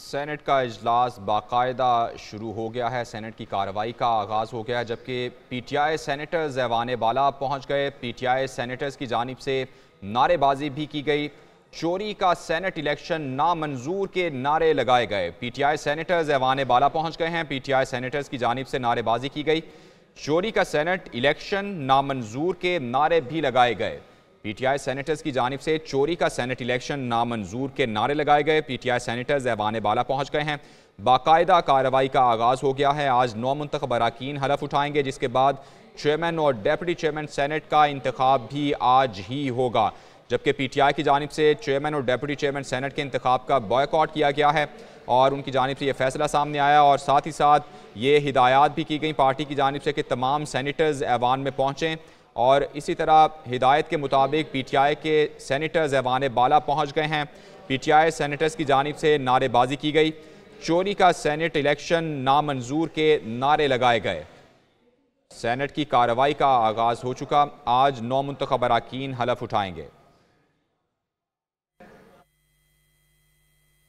senate का अजलास बाकायदा शुरू हो गया है सेनेट की कार्रवाई का आगाज़ हो गया है जबकि पी टी आई सैनिटर एवान बाला पहुँच गए पी टी आई सैनिटर्स की जानब से नारेबाजी भी की गई चोरी का सेनेट इलेक्शन नामंजूर के नारे लगाए गए पी टी आई सैनिटर जैवान बाला पहुँच गए हैं पी टी आई सैनिटर्स की जानब से नारेबाजी की गई चोरी का सेनेट इलेक्शन नामंजूर के नारे भी लगाए गए पीटीआई सेनेटर्स की जानब से चोरी का सेनेट इलेक्शन नामंजूर के नारे लगाए गए पीटीआई सेनेटर्स ऐवान बाला पहुंच गए हैं बाकायदा कार्रवाई का आगाज़ हो गया है आज नौ मंतखब अरकान हलफ उठाएंगे जिसके बाद चेयरमैन और डेप्टी चेयरमैन सेनेट का इंतखब भी आज ही होगा जबकि पीटीआई की जानब से चेयरमैन और डेप्टी चेयरमैन सेनेट के इंतखब का बॉयकॉट किया गया है और उनकी जानब से ये फैसला सामने आया और साथ ही साथ ये हिदायत भी की गई पार्टी की जानब से कि तमाम सैनिटर्स ऐवान में पहुँचें और इसी तरह हिदायत के मुताबिक पी टी आई के सैनिटर जैवान बाला पहुँच गए हैं पी टी आई सैनिटर्स की जानब से नारेबाजी की गई चोरी का सैनट इलेक्शन नामंजूर के नारे लगाए गए सैनट की कार्रवाई का आगाज़ हो चुका आज नौ मंतखब अरकान हलफ उठाएंगे